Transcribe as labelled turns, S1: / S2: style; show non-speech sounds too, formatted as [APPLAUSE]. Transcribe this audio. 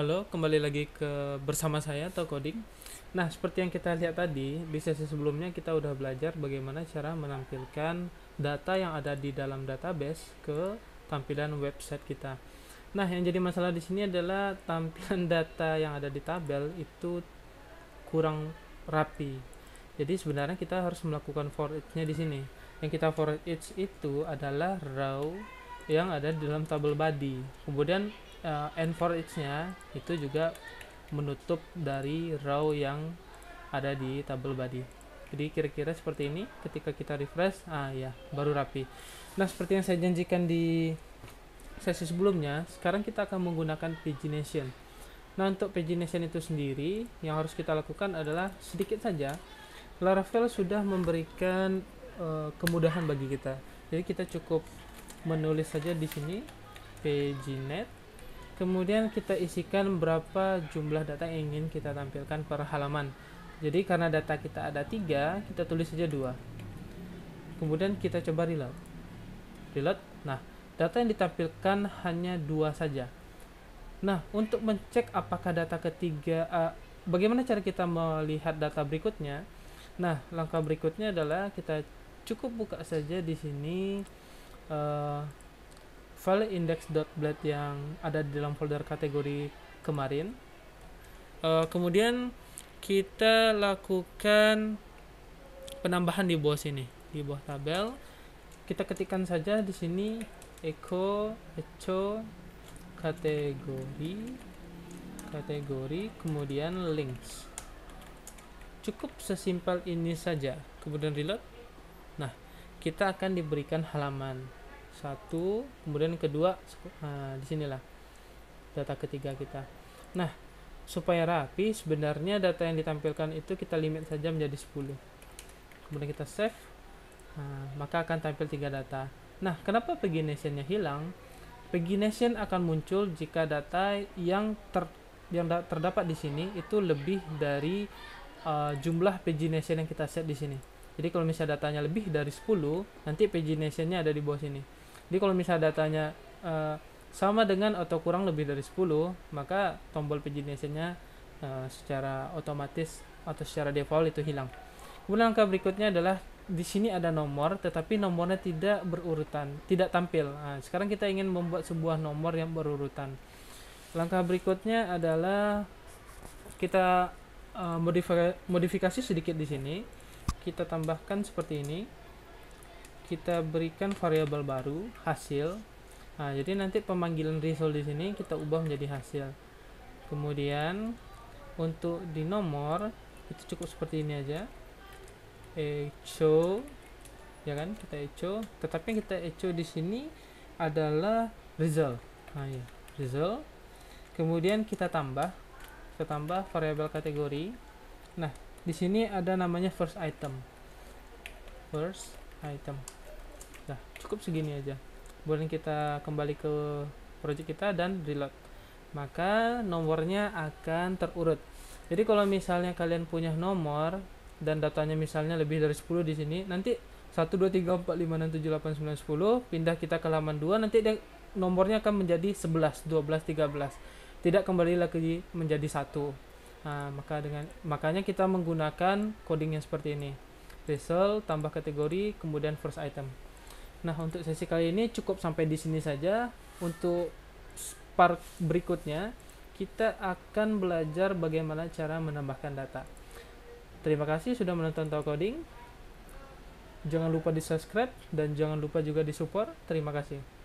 S1: Halo, kembali lagi ke bersama saya atau coding. Nah, seperti yang kita lihat tadi di sesi sebelumnya kita udah belajar bagaimana cara menampilkan data yang ada di dalam database ke tampilan website kita. Nah, yang jadi masalah di sini adalah tampilan [LAUGHS] data yang ada di tabel itu kurang rapi. Jadi sebenarnya kita harus melakukan for each-nya di sini. Yang kita for each itu adalah row yang ada di dalam tabel body. Kemudian uh, eh, n for each-nya itu juga menutup dari row yang ada di tabel body. Jadi kira-kira seperti ini ketika kita refresh, ah ya, baru rapi. Nah, seperti yang saya janjikan di sesi sebelumnya, sekarang kita akan menggunakan pagination. Nah, untuk pagination itu sendiri yang harus kita lakukan adalah sedikit saja Laravel sudah memberikan uh, kemudahan bagi kita. Jadi kita cukup menulis saja di sini paginate kemudian kita isikan berapa jumlah data yang ingin kita tampilkan per halaman jadi karena data kita ada tiga kita tulis saja dua kemudian kita coba reload reload nah data yang ditampilkan hanya dua saja nah untuk mencek apakah data ketiga uh, bagaimana cara kita melihat data berikutnya nah langkah berikutnya adalah kita cukup buka saja di sini uh, file index.blade yang ada di dalam folder kategori kemarin uh, kemudian kita lakukan penambahan di bawah sini di bawah tabel kita ketikkan saja di sini echo echo kategori kategori kemudian links cukup sesimpel ini saja kemudian reload nah kita akan diberikan halaman satu kemudian kedua eh, di sinilah data ketiga kita nah supaya rapi sebenarnya data yang ditampilkan itu kita limit saja menjadi 10 kemudian kita save uh, maka akan tampil tiga data nah kenapa paginationnya hilang pagination akan muncul jika data yang ter yang da terdapat di sini itu lebih dari uh, jumlah pagination yang kita set di sini. Jadi kalau misalnya datanya lebih dari 10, nanti paginationnya ada di bawah sini jadi kalau misalnya datanya uh, sama dengan atau kurang lebih dari 10 maka tombol paginationnya uh, secara otomatis atau secara default itu hilang kemudian langkah berikutnya adalah di sini ada nomor tetapi nomornya tidak berurutan tidak tampil nah, sekarang kita ingin membuat sebuah nomor yang berurutan langkah berikutnya adalah kita uh, modifikasi sedikit di sini kita tambahkan seperti ini kita berikan variabel baru hasil nah, jadi nanti pemanggilan result di sini kita ubah menjadi hasil kemudian untuk di nomor itu cukup seperti ini aja echo ya kan kita echo tetapi yang kita echo di sini adalah result nah ya result kemudian kita tambah kita tambah variabel kategori nah di sini ada namanya first item first item nah cukup segini aja boleh kita kembali ke project kita dan reload maka nomornya akan terurut jadi kalau misalnya kalian punya nomor dan datanya misalnya lebih dari 10 di sini nanti 1 2 3 4 5 6 7 8 9 10 pindah kita ke halaman 2 nanti dia, nomornya akan menjadi 11 12 13 tidak kembali lagi menjadi satu nah, maka dengan makanya kita menggunakan coding yang seperti ini result tambah kategori kemudian first item Nah, untuk sesi kali ini cukup sampai di sini saja. Untuk part berikutnya, kita akan belajar bagaimana cara menambahkan data. Terima kasih sudah menonton Tau Coding. Jangan lupa di-subscribe dan jangan lupa juga di-support. Terima kasih.